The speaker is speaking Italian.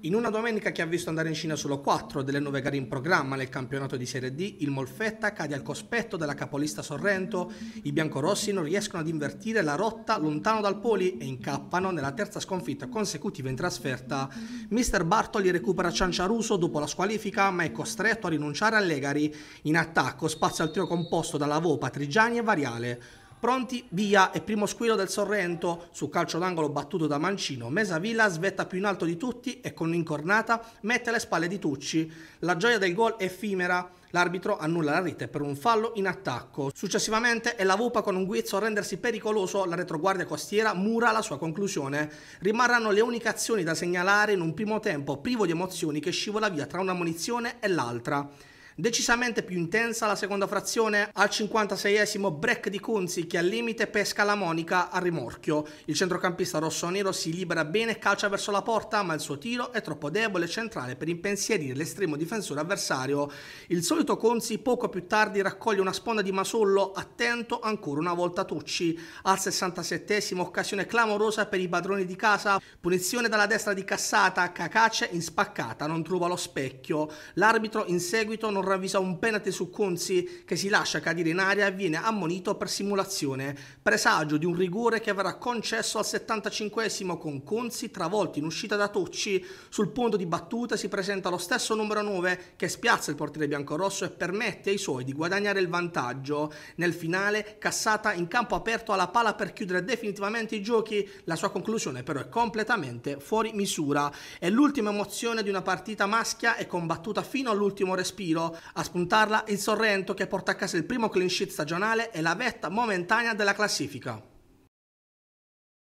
In una domenica che ha visto andare in Cina solo 4 delle 9 gare in programma nel campionato di Serie D, il Molfetta cade al cospetto della capolista Sorrento, i biancorossi non riescono ad invertire la rotta lontano dal Poli e incappano nella terza sconfitta consecutiva in trasferta. Mister Bartoli recupera Cianciaruso dopo la squalifica ma è costretto a rinunciare Legari. In attacco spazio al trio composto da Lavò, Patrigiani e Variale. Pronti, via e primo squillo del Sorrento su calcio d'angolo battuto da Mancino. Mesa Villa svetta più in alto di tutti e con l'incornata mette alle spalle di Tucci. La gioia del gol è effimera. L'arbitro annulla la rete per un fallo in attacco. Successivamente è la Vupa con un guizzo a rendersi pericoloso, la retroguardia costiera mura la sua conclusione. Rimarranno le uniche azioni da segnalare in un primo tempo privo di emozioni che scivola via tra una munizione e l'altra. Decisamente più intensa la seconda frazione al 56esimo break di Kunzi che al limite pesca la Monica a rimorchio. Il centrocampista rossonero si libera bene e calcia verso la porta ma il suo tiro è troppo debole e centrale per impensierire l'estremo difensore avversario. Il solito Kunzi poco più tardi raccoglie una sponda di Masollo attento ancora una volta a Tucci. Al 67esimo occasione clamorosa per i padroni di casa, punizione dalla destra di Cassata, Cacace in spaccata non trova lo specchio. L'arbitro in seguito non non ravvisa un penate su Conzi che si lascia cadere in aria e viene ammonito per simulazione, presagio di un rigore che verrà concesso al 75 con Conzi travolto in uscita da Tocci. Sul punto di battuta si presenta lo stesso numero 9 che spiazza il portiere biancorosso e permette ai suoi di guadagnare il vantaggio. Nel finale Cassata in campo aperto alla pala per chiudere definitivamente i giochi, la sua conclusione però è completamente fuori misura. È l'ultima emozione di una partita maschia e combattuta fino all'ultimo respiro a spuntarla il Sorrento che porta a casa il primo clean sheet stagionale e la vetta momentanea della classifica.